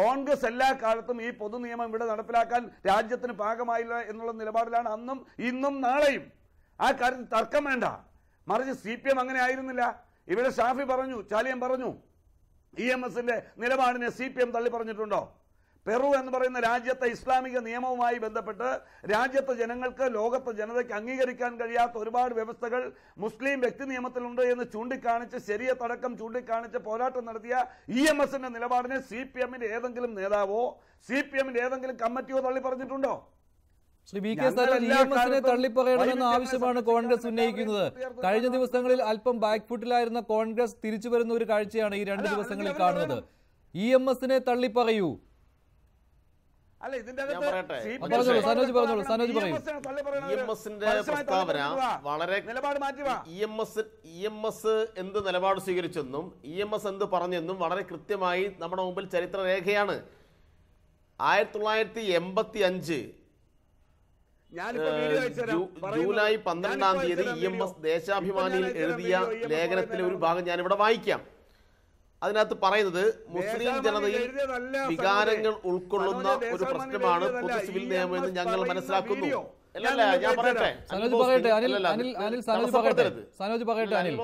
കോൺഗ്രസ് എല്ലാ കാലത്തും ഈ പൊതു നിയമം ഇവിടെ നടപ്പിലാക്കാൻ രാജ്യത്തിന് പാകമായില്ല എന്നുള്ള നിലപാടിലാണ് അന്നും ഇന്നും നാളെയും ആ കാര്യത്തിൽ തർക്കം വേണ്ട മറിച്ച് സി പി എം അങ്ങനെ ആയിരുന്നില്ല ഇവിടെ ഷാഫി പറഞ്ഞു ചാലിയം പറഞ്ഞു ഇ എം എസിന്റെ നിലപാടിനെ സി പി എം തള്ളി പറഞ്ഞിട്ടുണ്ടോ പെറു എന്ന് പറയുന്ന രാജ്യത്തെ ഇസ്ലാമിക നിയമവുമായി ബന്ധപ്പെട്ട് രാജ്യത്തെ ജനങ്ങൾക്ക് ലോകത്തെ ജനതയ്ക്ക് അംഗീകരിക്കാൻ കഴിയാത്ത ഒരുപാട് വ്യവസ്ഥകൾ മുസ്ലിം വ്യക്തി നിയമത്തിലുണ്ട് എന്ന് ചൂണ്ടിക്കാണിച്ച് ശരിയത്തടക്കം ചൂണ്ടിക്കാണിച്ച് പോരാട്ടം നടത്തിയ ഇ എം എസിന്റെ നിലപാടിനെ സി പി എമ്മിന്റെ ഏതെങ്കിലും നേതാവോ സി പി എമ്മിന്റെ ഏതെങ്കിലും കമ്മിറ്റിയോ തള്ളി പറഞ്ഞിട്ടുണ്ടോ ശ്രീ ബി കെ സാറിൽ തള്ളിപ്പറയണമെന്ന ആവശ്യമാണ് കോൺഗ്രസ് ഉന്നയിക്കുന്നത് കഴിഞ്ഞ ദിവസങ്ങളിൽ അല്പം ബാക്ക്ഫുട്ടിലായിരുന്ന കോൺഗ്രസ് തിരിച്ചു വരുന്ന ഒരു കാഴ്ചയാണ് ഈ രണ്ട് ദിവസങ്ങളിൽ കാണുന്നത് ഇ എം എസിനെ തള്ളിപ്പറയൂ അല്ല ഇതിന്റെ പ്രസ്താവന വളരെ നിലപാട് മാറ്റി എന്ത് നിലപാട് സ്വീകരിച്ചെന്നും ഇ എം എസ് എന്ത് പറഞ്ഞെന്നും വളരെ കൃത്യമായി നമ്മുടെ മുമ്പിൽ ചരിത്ര രേഖയാണ് ആയിരത്തി തൊള്ളായിരത്തി എൺപത്തി അഞ്ച് ജൂലൈ പന്ത്രണ്ടാം തീയതി ഇ എം എസ് ദേശാഭിമാനിയിൽ എഴുതിയ ലേഖനത്തിലെ ഒരു ഭാഗം ഞാനിവിടെ വായിക്കാം അതിനകത്ത് പറയുന്നത് മുസ്ലിം ജനതയിൽ വികാരങ്ങൾ ഉൾക്കൊള്ളുന്ന ഒരു പ്രശ്നമാണ് പൊതു സിവിൽ നിയമം എന്ന് ഞങ്ങൾ മനസ്സിലാക്കുന്നു പറയട്ടെ സനോജ് പറയട്ടെ അനിൽ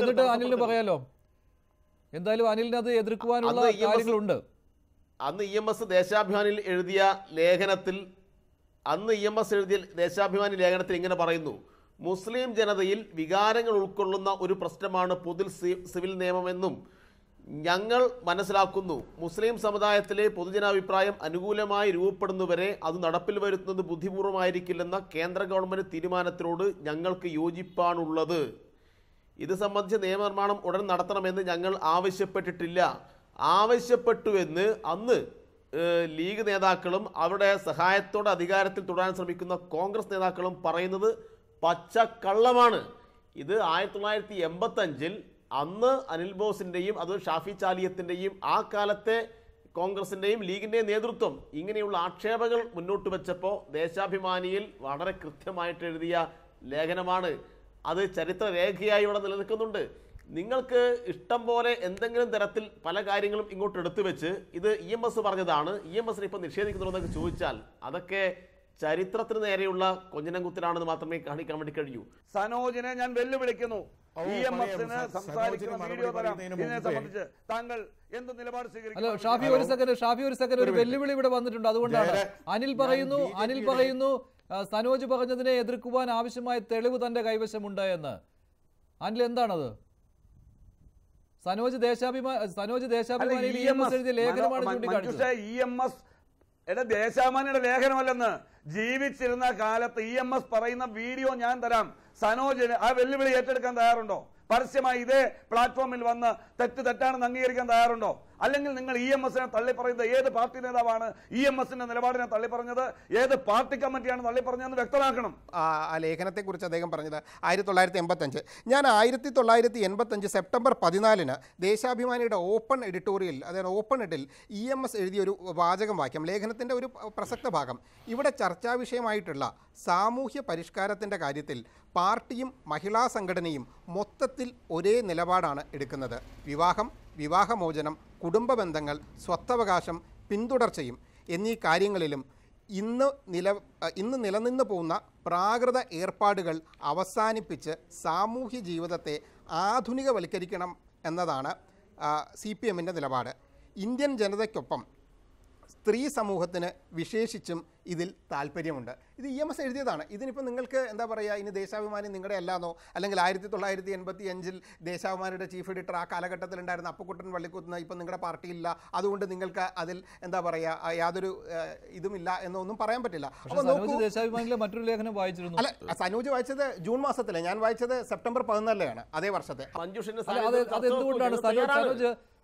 എന്നിട്ട് അനിലിന് പറയാലോ എന്തായാലും അനിലിന് അത് എതിർക്കുവാനുള്ള കാര്യങ്ങളുണ്ട് അന്ന് ഇ എം എസ് ദേശാഭിമാനിൽ എഴുതിയ ലേഖനത്തിൽ അന്ന് ഇ എം എസ് എഴുതിയ ദേശാഭിമാനി ലേഖനത്തിൽ ഇങ്ങനെ പറയുന്നു മുസ്ലിം ജനതയിൽ വികാരങ്ങൾ ഉൾക്കൊള്ളുന്ന ഒരു പ്രശ്നമാണ് പൊതു സിവിൽ നിയമമെന്നും ഞങ്ങൾ മനസ്സിലാക്കുന്നു മുസ്ലിം സമുദായത്തിലെ പൊതുജനാഭിപ്രായം അനുകൂലമായി രൂപപ്പെടുന്നവരെ അത് നടപ്പിൽ വരുത്തുന്നത് ബുദ്ധിപൂർവമായിരിക്കില്ലെന്ന കേന്ദ്ര ഗവൺമെൻറ് തീരുമാനത്തിനോട് ഞങ്ങൾക്ക് യോജിപ്പാണുള്ളത് ഇത് സംബന്ധിച്ച് നിയമനിർമ്മാണം ഉടൻ നടത്തണമെന്ന് ഞങ്ങൾ ആവശ്യപ്പെട്ടിട്ടില്ല ആവശ്യപ്പെട്ടുവെന്ന് അന്ന് ലീഗ് നേതാക്കളും അവരുടെ സഹായത്തോടെ അധികാരത്തിൽ തുടരാൻ ശ്രമിക്കുന്ന കോൺഗ്രസ് നേതാക്കളും പറയുന്നത് പച്ചക്കള്ളമാണ് ഇത് ആയിരത്തി തൊള്ളായിരത്തി എൺപത്തഞ്ചിൽ അന്ന് അനിൽ ബോസിൻ്റെയും അത് ഷാഫി ചാലിയത്തിൻ്റെയും ആ കാലത്തെ കോൺഗ്രസിൻ്റെയും ലീഗിൻ്റെയും നേതൃത്വം ഇങ്ങനെയുള്ള ആക്ഷേപങ്ങൾ മുന്നോട്ട് വെച്ചപ്പോൾ ദേശാഭിമാനിയിൽ വളരെ കൃത്യമായിട്ട് എഴുതിയ ലേഖനമാണ് അത് ചരിത്രരേഖയായി ഇവിടെ നിലനിൽക്കുന്നുണ്ട് നിങ്ങൾക്ക് ഇഷ്ടം പോലെ എന്തെങ്കിലും തരത്തിൽ പല കാര്യങ്ങളും ഇങ്ങോട്ട് എടുത്തു വെച്ച് ഇത് ഇ എം എസ് പറഞ്ഞതാണ് ഇ എം എസിനെ ഇപ്പം നിഷേധിക്കുന്നുണ്ടെന്നൊക്കെ ചോദിച്ചാൽ അതൊക്കെ ചരിത്രത്തിന് നേരെയുള്ള കൊഞ്ഞനം കുത്തിലാണെന്ന് മാത്രമേ കാണിക്കാൻ വേണ്ടി കഴിയൂ സനോജിനെ ഞാൻ വെല്ലുവിളിക്കുന്നു ഇ സംസാരിക്കുന്ന വീഡിയോ തരാം ഇതിനെ സംബന്ധിച്ച് താങ്കൾ എന്ത് നിലപാട് സ്വീകരിക്കും ഷാഫി ഒരു സെക്കൻഡ് ഷാഫി ഒരു സെക്കൻഡ് ഒരു വെല്ലുവിളി ഇവിടെ വന്നിട്ടുണ്ട് അതുകൊണ്ടാണ് അനിൽ പറയുന്നു അനിൽ പറയുന്നു സനോജ് പറഞ്ഞതിനെ എതിർക്കുവാൻ ആവശ്യമായ തെളിവ് തന്റെ കൈവശമുണ്ട് എന്ന് അനിൽ എന്താണത് സനോജ് ദേശാഭിമാ സനോജ് ദേശാഭിമാനി എഴുതിയ ലേഖനമാണ് ചൂണ്ടിക്കാണിച്ചത് എടാ ദേശാമാനിയുടെ ലേഖനമല്ലെന്ന് ജീവിച്ചിരുന്ന കാലത്ത് ഇ എം എസ് പറയുന്ന വീഡിയോ ഞാൻ തരാം സനോജ് ആ വെല്ലുവിളി ഏറ്റെടുക്കാൻ തയ്യാറുണ്ടോ പരസ്യമായി ഇതേ പ്ലാറ്റ്ഫോമിൽ വന്ന് തെറ്റ് തെറ്റാണെന്ന് അംഗീകരിക്കാൻ തയ്യാറുണ്ടോ അല്ലെങ്കിൽ നിങ്ങൾ ഇ e എം എസിനെ തള്ളിപ്പറയുന്നത് ഏത് പാർട്ടി നേതാവാണ് ഇ e എം എസിന്റെ നിലപാടിനെ തള്ളിപ്പറഞ്ഞത് ഏത് പാർട്ടി കമ്മിറ്റിയാണ് തള്ളിപ്പറഞ്ഞതെന്ന് വ്യക്തമാക്കണം ആ ലേഖനത്തെ കുറിച്ച് അദ്ദേഹം പറഞ്ഞത് ആയിരത്തി തൊള്ളായിരത്തി അഞ്ച് ഞാൻ ആയിരത്തി തൊള്ളായിരത്തി അഞ്ച് സെപ്റ്റംബർ പതിനാലിന് ദേശാഭിമാനിയുടെ ഓപ്പൺ എഡിറ്റോറിയൽ അതായത് ഓപ്പൺ എഡിൽ ഇ എം എസ് എഴുതിയ ഒരു വാചകം വാക്യം ലേഖനത്തിന്റെ ഒരു പ്രസക്ത ഭാഗം ഇവിടെ ചർച്ചാ വിഷയമായിട്ടുള്ള സാമൂഹ്യ പരിഷ്കാരത്തിന്റെ കാര്യത്തിൽ പാർട്ടിയും മഹിളാ സംഘടനയും മൊത്തത്തിൽ ഒരേ നിലപാടാണ് എടുക്കുന്നത് വിവാഹം വിവാഹമോചനം കുടുംബ ബന്ധങ്ങൾ സ്വത്തവകാശം പിന്തുടർച്ചയും എന്നീ കാര്യങ്ങളിലും ഇന്ന് നില ഇന്ന് നിലനിന്നു പോകുന്ന പ്രാകൃത ഏർപ്പാടുകൾ അവസാനിപ്പിച്ച് സാമൂഹ്യ ജീവിതത്തെ ആധുനികവൽക്കരിക്കണം എന്നതാണ് സി പി എമ്മിൻ്റെ നിലപാട് ഇന്ത്യൻ ജനതയ്ക്കൊപ്പം സ്ത്രീ സമൂഹത്തിന് വിശേഷിച്ചും ഇതിൽ താല്പര്യമുണ്ട് ഇത് ഇ എം എസ് എഴുതിയതാണ് ഇതിനിപ്പോൾ നിങ്ങൾക്ക് എന്താ പറയുക ഇനി ദേശാഭിമാനി നിങ്ങളുടെ അല്ലാന്നോ അല്ലെങ്കിൽ ആയിരത്തി തൊള്ളായിരത്തി എൺപത്തി അഞ്ചിൽ ദേശാഭിമാനിയുടെ ചീഫ് എഡിറ്റർ ആ കാലഘട്ടത്തിലുണ്ടായിരുന്ന അപ്പുക്കുട്ടൻ വള്ളിക്കുത്തുന്ന ഇപ്പം നിങ്ങളുടെ പാർട്ടിയില്ല അതുകൊണ്ട് നിങ്ങൾക്ക് അതിൽ എന്താ പറയുക യാതൊരു ഇതുമില്ല എന്നൊന്നും പറയാൻ പറ്റില്ല അപ്പോൾ നോക്കൂ മറ്റൊരു ലേഖനം വായിച്ചിരുന്നു അല്ല സനൂജ് വായിച്ചത് ജൂൺ മാസത്തിലെ ഞാൻ വായിച്ചത് സെപ്റ്റംബർ പതിനാലിലാണ് അതേ വർഷത്തെ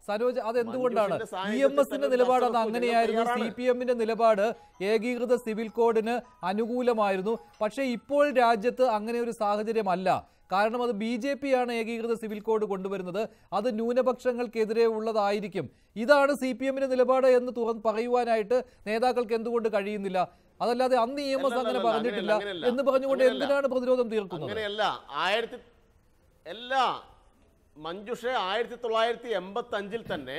സരോജ് അതെന്തുകൊണ്ടാണ് ഇ എം എസിന്റെ നിലപാട് അത് അങ്ങനെയായിരുന്നു സി പി എമ്മിന്റെ നിലപാട് ഏകീകൃത സിവിൽ കോഡിന് അനുകൂലമായിരുന്നു പക്ഷേ ഇപ്പോൾ രാജ്യത്ത് അങ്ങനെ ഒരു സാഹചര്യമല്ല കാരണം അത് ബി ജെ ആണ് ഏകീകൃത സിവിൽ കോഡ് കൊണ്ടുവരുന്നത് അത് ന്യൂനപക്ഷങ്ങൾക്കെതിരെ ഉള്ളതായിരിക്കും ഇതാണ് സി പി എമ്മിന്റെ നിലപാട് എന്ന് തുറന്ന് പറയുവാനായിട്ട് നേതാക്കൾക്ക് എന്തുകൊണ്ട് കഴിയുന്നില്ല അതല്ലാതെ അന്ന് ഇ എം എസ് അങ്ങനെ പറഞ്ഞിട്ടില്ല എന്ന് പറഞ്ഞുകൊണ്ട് എന്തിനാണ് പ്രതിരോധം തീർക്കുന്നത് അല്ല മഞ്ജുഷ ആയിരത്തി തൊള്ളായിരത്തി എൺപത്തി അഞ്ചിൽ തന്നെ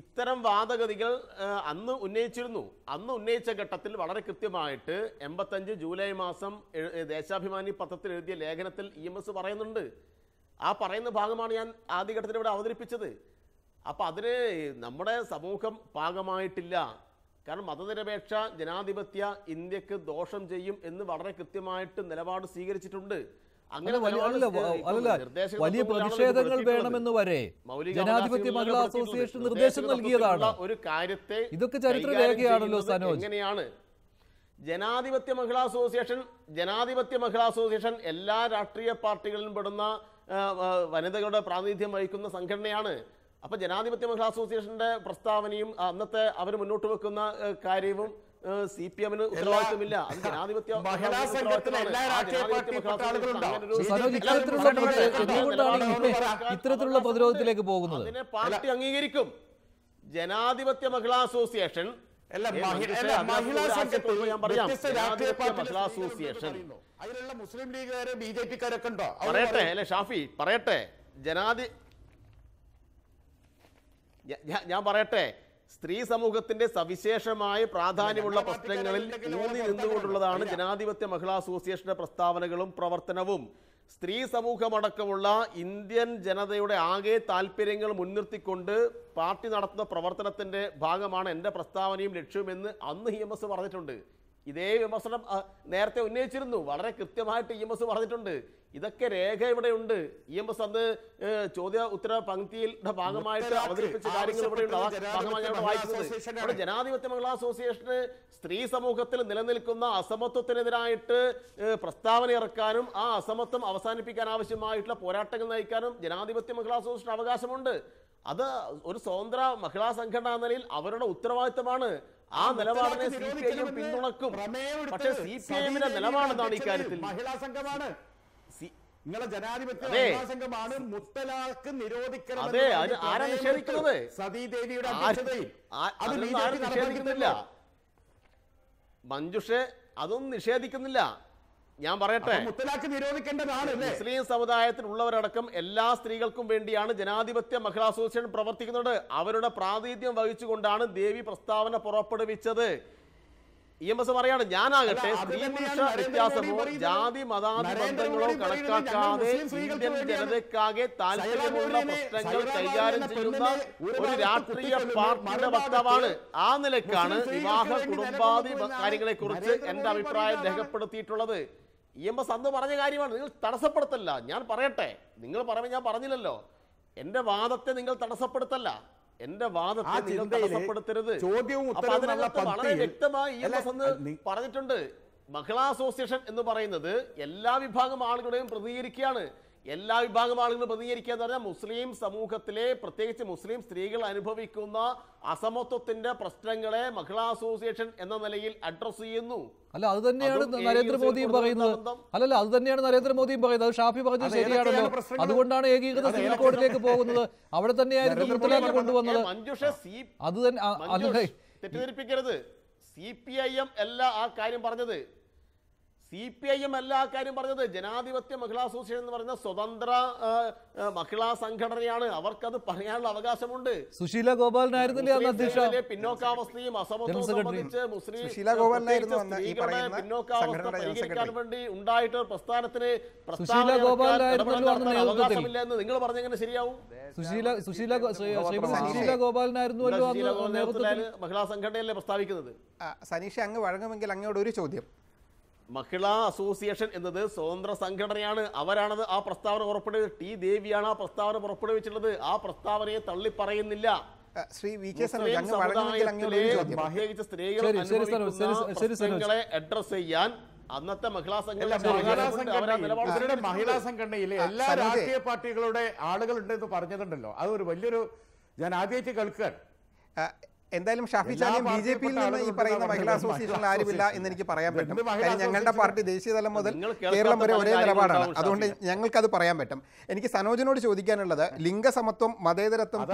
ഇത്തരം വാദഗതികൾ അന്ന് ഉന്നയിച്ചിരുന്നു അന്ന് ഉന്നയിച്ച ഘട്ടത്തിൽ വളരെ കൃത്യമായിട്ട് എൺപത്തഞ്ച് ജൂലൈ മാസം ദേശാഭിമാനി പത്രത്തിൽ എഴുതിയ ലേഖനത്തിൽ ഇ എം എസ് പറയുന്നുണ്ട് ആ പറയുന്ന ഭാഗമാണ് ഞാൻ ആദ്യഘട്ടത്തിൽ ഇവിടെ അവതരിപ്പിച്ചത് അപ്പോൾ അതിന് നമ്മുടെ സമൂഹം പാകമായിട്ടില്ല കാരണം മതനിരപേക്ഷ ജനാധിപത്യ ഇന്ത്യക്ക് ദോഷം ചെയ്യും എന്ന് വളരെ കൃത്യമായിട്ട് നിലപാട് സ്വീകരിച്ചിട്ടുണ്ട് അങ്ങനെ അല്ല വലിയ പ്രതിഷേധങ്ങൾ വേണമെന്ന് വരെ ജനാധിപത്യ മഹിളാ അസോസിയേഷൻ നിർദ്ദേശം നൽകിയതാണ് ഒരു കാര്യത്തെ ഇതൊക്കെ ചരിത്ര രേഖയാണല്ലോ സനോജ് എങ്ങനെയാണ് ജനാധിപത്യ മഹിളാ അസോസിയേഷൻ ജനാധിപത്യ മഹിളാ അസോസിയേഷൻ എല്ലാ രാഷ്ട്രീയ പാർട്ടികളിലും പെടുന്ന വനിതകളുടെ പ്രാതിനിധ്യം വഹിക്കുന്ന സംഘടനയാണ് അപ്പോൾ ജനാധിപത്യ മഹിളാ അസോസിയേഷന്റെ പ്രസ്താവനയും അന്നത്തെ അവർ മുന്നോട്ട് വെക്കുന്ന കാര്യവും സി പി എമ്മിന് ഉത്തരവാദിത്വമില്ല അത് ജനാധിപത്യ ഇത്തരത്തിലുള്ള പ്രതിരോധത്തിലേക്ക് പോകുന്നത് അതിനെ പാർട്ടി അംഗീകരിക്കും ജനാധിപത്യ മഹിളാ അസോസിയേഷൻ അതിലുള്ള മുസ്ലിം ലീഗുകാരെ ബി ജെ പിക്കാരൊക്കെ ഉണ്ടോ പറയട്ടെ അല്ലെ ഷാഫി പറയട്ടെ ജനാധി ഞാൻ പറയട്ടെ സ്ത്രീ സമൂഹത്തിന്റെ സവിശേഷമായ പ്രാധാന്യമുള്ള പ്രശ്നങ്ങളിൽ ഊന്നി നിന്നുകൊണ്ടുള്ളതാണ് ജനാധിപത്യ മഹിളാ അസോസിയേഷന്റെ പ്രസ്താവനകളും പ്രവർത്തനവും സ്ത്രീ സമൂഹമടക്കമുള്ള ഇന്ത്യൻ ജനതയുടെ ആകെ താല്പര്യങ്ങൾ മുൻനിർത്തിക്കൊണ്ട് പാർട്ടി നടത്തുന്ന പ്രവർത്തനത്തിന്റെ ഭാഗമാണ് എൻ്റെ പ്രസ്താവനയും എന്ന് അന്ന് ഹി എം എസ് പറഞ്ഞിട്ടുണ്ട് ഇതേ വിമർശനം നേരത്തെ ഉന്നയിച്ചിരുന്നു വളരെ കൃത്യമായിട്ട് ഇ എം എസ് പറഞ്ഞിട്ടുണ്ട് ഇതൊക്കെ രേഖ ഇവിടെയുണ്ട് ഇ എം എസ് അന്ന് ചോദ്യ ഉത്തര പങ്ക്തിയുടെ ഭാഗമായിട്ട് അവതരിപ്പിച്ച കാര്യങ്ങൾ ഇവിടെയുണ്ട് ജനാധിപത്യ മംഗള അസോസിയേഷന് സ്ത്രീ സമൂഹത്തിൽ നിലനിൽക്കുന്ന അസമത്വത്തിനെതിരായിട്ട് പ്രസ്താവന ഇറക്കാനും ആ അസമത്വം അവസാനിപ്പിക്കാൻ ആവശ്യമായിട്ടുള്ള പോരാട്ടങ്ങൾ നയിക്കാനും ജനാധിപത്യ മംഗള അസോസിയേഷന് അവകാശമുണ്ട് അത് ഒരു സ്വതന്ത്ര മഹിളാ സംഘടന എന്ന നിലയിൽ അവരുടെ ഉത്തരവാദിത്തമാണ് ആ നിലപാടിനെ സി പി ഐ എം പിന്തുണക്കും പക്ഷേ സി പി ഐ എമ്മിന്റെ നിലപാടെന്താണ് ഇക്കാര്യത്തിൽ മഹിളാ മുത്തലാഖ് അതെ ആരാ നിഷേധിക്കുന്നത് സതീദേവിയുടെ അത് മഞ്ജുഷെ അതൊന്നും നിഷേധിക്കുന്നില്ല ഞാൻ പറയട്ടെ മുത്തലാഖ് നിരോധിക്കേണ്ടതാണ് മുസ്ലിം സമുദായത്തിലുള്ളവരടക്കം എല്ലാ സ്ത്രീകൾക്കും വേണ്ടിയാണ് ജനാധിപത്യ മഹിളാ അസോസിയേഷൻ പ്രവർത്തിക്കുന്നത് അവരുടെ പ്രാതിനിധ്യം വഹിച്ചുകൊണ്ടാണ് ദേവി പ്രസ്താവന പുറപ്പെടുവിച്ചത് ഇ എം എസ് പറയാണ് ഞാനാകട്ടെ സ്ത്രീ പുരുഷ വ്യത്യാസമോ ജാതി മതാതി കണക്കാക്കാതെ ഇന്ത്യൻ ജനതയ്ക്കാകെ താല്പര്യമുള്ള പ്രശ്നങ്ങൾ കൈകാര്യം ചെയ്യുന്ന ഒരു രാഷ്ട്രീയ പാർട്ടിയുടെ വക്താവാണ് ആ നിലക്കാണ് വിവാഹ കുടുംബാദി കുറിച്ച് എന്റെ അഭിപ്രായം രേഖപ്പെടുത്തിയിട്ടുള്ളത് ഇ എം എസ് അന്ന് പറഞ്ഞ കാര്യമാണ് നിങ്ങൾ തടസ്സപ്പെടുത്തല്ല ഞാൻ പറയട്ടെ നിങ്ങൾ പറയുമ്പോൾ ഞാൻ പറഞ്ഞില്ലല്ലോ എൻ്റെ വാദത്തെ നിങ്ങൾ തടസ്സപ്പെടുത്തല്ല എന്റെ വാദത്തെ നിങ്ങൾ ചോദ്യവും പറഞ്ഞിട്ടുണ്ട് മഹിളാ അസോസിയേഷൻ എന്ന് പറയുന്നത് എല്ലാ വിഭാഗം ആളുകളുടെയും പ്രതികരിക്കുകയാണ് എല്ലാ വിഭാഗം ആളുകളും പ്രതികരിക്കുക എന്ന് പറഞ്ഞാൽ മുസ്ലിം സമൂഹത്തിലെ പ്രത്യേകിച്ച് മുസ്ലിം സ്ത്രീകൾ അനുഭവിക്കുന്ന അസമത്വത്തിന്റെ പ്രശ്നങ്ങളെ മഹിളാ അസോസിയേഷൻ എന്ന നിലയിൽ അഡ്രസ് ചെയ്യുന്നു അല്ല അത് തന്നെയാണ് നരേന്ദ്രമോദിയും പറയുന്നത് അല്ലല്ല അത് തന്നെയാണ് നരേന്ദ്രമോദിയും പറയുന്നത് അത് ഷാഫി പറഞ്ഞത് ശരിയാണല്ലോ അതുകൊണ്ടാണ് ഏകീകൃത സിവിൽ കോടതിയിലേക്ക് പോകുന്നത് അവിടെ തന്നെയായിരുന്നു മുത്തലാഖ് കൊണ്ടുവന്നത് അത് തന്നെ തെറ്റിദ്ധരിപ്പിക്കരുത് സി പി ഐ എം അല്ല ആ കാര്യം പറഞ്ഞത് സി പി ഐ എം എല്ലാ കാര്യം പറഞ്ഞത് ജനാധിപത്യ മഹിളാ അസോസിയേഷൻ എന്ന് പറയുന്ന സ്വതന്ത്ര മഹിളാ സംഘടനയാണ് അവർക്കത് പറയാനുള്ള അവകാശമുണ്ട് സുശീല ഗോപാലനായിരുന്നില്ലേ പിന്നോക്കാവസ്ഥയും അസമത്വം സംബന്ധിച്ച് മുസ്ലിം പിന്നോക്കാവസ്ഥ പരിഹരിക്കാൻ വേണ്ടി ഉണ്ടായിട്ട് പ്രസ്ഥാനത്തിന് അവകാശമില്ല എന്ന് നിങ്ങൾ പറഞ്ഞെങ്ങനെ ശരിയാവും സുശീല സുശീല സുശീല മഹിളാ സംഘടനയല്ലേ പ്രസ്താവിക്കുന്നത് സനീഷ അങ്ങ് വഴങ്ങുമെങ്കിൽ അങ്ങയോട് ഒരു ചോദ്യം മഹിളാ അസോസിയേഷൻ എന്നത് സ്വതന്ത്ര സംഘടനയാണ് അവരാണത് ആ പ്രസ്താവന പുറപ്പെടുവിച്ചത് ടി ദേവിയാണ് ആ പ്രസ്താവന പുറപ്പെടുവിച്ചിട്ടുള്ളത് ആ പ്രസ്താവനയെ തള്ളിപ്പറയുന്നില്ല ശ്രീ വി കെ സ്ത്രീകളെ അഡ്രസ് ചെയ്യാൻ അന്നത്തെ മഹിളാ സംഘടന മഹിളാ സംഘടനയിലെ എല്ലാ രാഷ്ട്രീയ പാർട്ടികളുടെ ആളുകളുണ്ടെന്ന് പറഞ്ഞതുണ്ടല്ലോ അതൊരു വലിയൊരു ഞാൻ ആദ്യമായിട്ട് കേൾക്കുകയാണ് എന്തായാലും ഷാഫി ചാലിയും ബി ജെ പിയിൽ നിന്ന് ഈ പറയുന്ന മഹിളാ അസോസിയേഷനിൽ ആരുമില്ല എന്ന് എനിക്ക് പറയാൻ പറ്റും കാര്യം ഞങ്ങളുടെ പാർട്ടി ദേശീയ തലം മുതൽ കേരളം വരെ ഒരേ നിലപാടാണ് അതുകൊണ്ട് ഞങ്ങൾക്കത് പറയാൻ പറ്റും എനിക്ക് സനോജിനോട് ചോദിക്കാനുള്ളത് ലിംഗസമത്വം മതേതരത്വം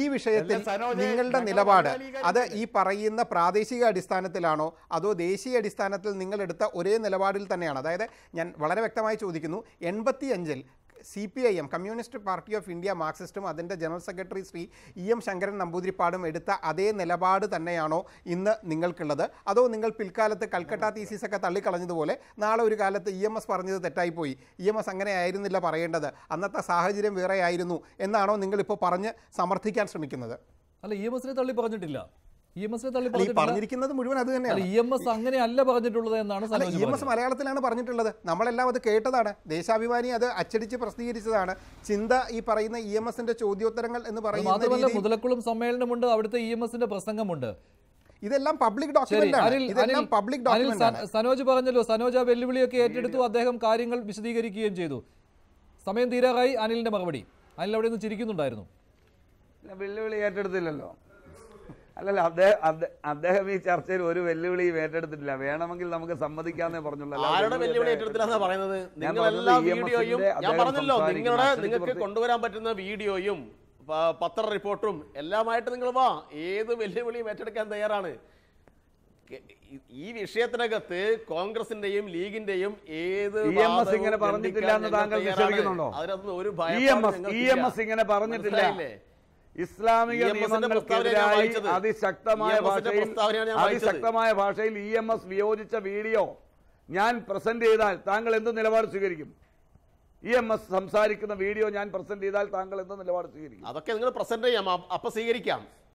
ഈ വിഷയത്തിൽ നിങ്ങളുടെ നിലപാട് അത് ഈ പറയുന്ന പ്രാദേശിക അടിസ്ഥാനത്തിലാണോ അതോ ദേശീയ അടിസ്ഥാനത്തിൽ നിങ്ങളെടുത്ത ഒരേ നിലപാടിൽ തന്നെയാണ് അതായത് ഞാൻ വളരെ വ്യക്തമായി ചോദിക്കുന്നു അഞ്ചിൽ C P I M communist party of India മാർക്സിസ്റ്റും അതിൻ്റെ general secretary Shri E M Shankaran നമ്പൂതിരിപ്പാടും എടുത്ത അതേ നിലപാട് തന്നെയാണോ ഇന്ന് നിങ്ങൾക്കുള്ളത് അതോ നിങ്ങൾ പിൽക്കാലത്ത് കൽക്കട്ട തീസീസ് ഒക്കെ തള്ളിക്കളഞ്ഞതുപോലെ നാളെ ഒരു കാലത്ത് ഇ എം എസ് പറഞ്ഞത് തെറ്റായിപ്പോയി ഇ എം എസ് അങ്ങനെ ആയിരുന്നില്ല പറയേണ്ടത് അന്നത്തെ സാഹചര്യം വേറെ ആയിരുന്നു എന്നാണോ നിങ്ങളിപ്പോൾ പറഞ്ഞ് സമർത്ഥിക്കാൻ ശ്രമിക്കുന്നത് അല്ല ഇ എം എസിനെ തള്ളി പറഞ്ഞിട്ടില്ല ഇ എം എസ് പറഞ്ഞിരിക്കുന്നത് മുഴുവൻ അത് തന്നെയാണ് ഇ എം e എസ് അങ്ങനെയല്ല പറഞ്ഞിട്ടുള്ളത് എന്നാണ് ഇ എം എസ് മലയാളത്തിലാണ് പറഞ്ഞിട്ടുള്ളത് നമ്മളെല്ലാം അത് കേട്ടതാണ് ദേശാഭിമാനി അത് അച്ചടിച്ച് പ്രസിദ്ധീകരിച്ചതാണ് ചിന്ത ഈ പറയുന്ന ഇ e എം എസിന്റെ ചോദ്യോത്തരങ്ങൾ എന്ന് പറയുന്നത് മുതലക്കുളം സമ്മേളനമുണ്ട് അവിടുത്തെ ഇ e എം എസിന്റെ പ്രസംഗമുണ്ട് ഇതെല്ലാം പബ്ലിക് ഡോക്യുമെന്റ് പബ്ലിക് സനോജ് പറഞ്ഞല്ലോ സനോജ് ആ വെല്ലുവിളിയൊക്കെ ഏറ്റെടുത്തു അദ്ദേഹം കാര്യങ്ങൾ വിശദീകരിക്കുകയും ചെയ്തു സമയം തീരാറായി അനിലിന്റെ മറുപടി അനിൽ അവിടെ നിന്ന് ചിരിക്കുന്നുണ്ടായിരുന്നു വെല്ലുവിളി ഏറ്റെടുത്തില്ലല്ലോ അല്ലല്ല അദ്ദേഹം അദ്ദേഹം ഈ ചർച്ചയിൽ ഒരു വെല്ലുവിളി ഏറ്റെടുത്തിട്ടില്ല വേണമെങ്കിൽ നമുക്ക് സമ്മതിക്കാന്നേ പറഞ്ഞല്ലോ നിങ്ങളുടെ നിങ്ങൾക്ക് കൊണ്ടുവരാൻ പറ്റുന്ന വീഡിയോയും പത്ര റിപ്പോർട്ടും എല്ലാമായിട്ട് നിങ്ങൾ വാ ഏത് വെല്ലുവിളിയും ഏറ്റെടുക്കാൻ തയ്യാറാണ് ഈ വിഷയത്തിനകത്ത് കോൺഗ്രസിന്റെയും ലീഗിന്റെയും ഏത് ഇങ്ങനെ പറഞ്ഞിട്ടില്ല എന്ന് താങ്കൾ വിശ്വസിക്കുന്നുണ്ടോ അതിനകത്ത് ഒരു ഭയം ഇങ്ങനെ പറഞ്ഞിട്ടില്ല ഇസ്ലാമിക നിയമങ്ങൾക്കെതിരായി അതിശക്തമായ ഭാഷയിൽ അതിശക്തമായ ഭാഷയിൽ ഇ എം എസ് വിയോജിച്ച വീഡിയോ ഞാൻ പ്രസന്റ് ചെയ്താൽ താങ്കൾ എന്ത് നിലപാട് സ്വീകരിക്കും ഇ എം എസ് സംസാരിക്കുന്ന വീഡിയോ ഞാൻ പ്രസന്റ് ചെയ്താൽ താങ്കൾ എന്ത് നിലപാട് സ്വീകരിക്കും അതൊക്കെ നിങ്ങൾ പ്രസന്റ് ചെയ്യാം അപ്പൊ സ്വീകരിക്കാം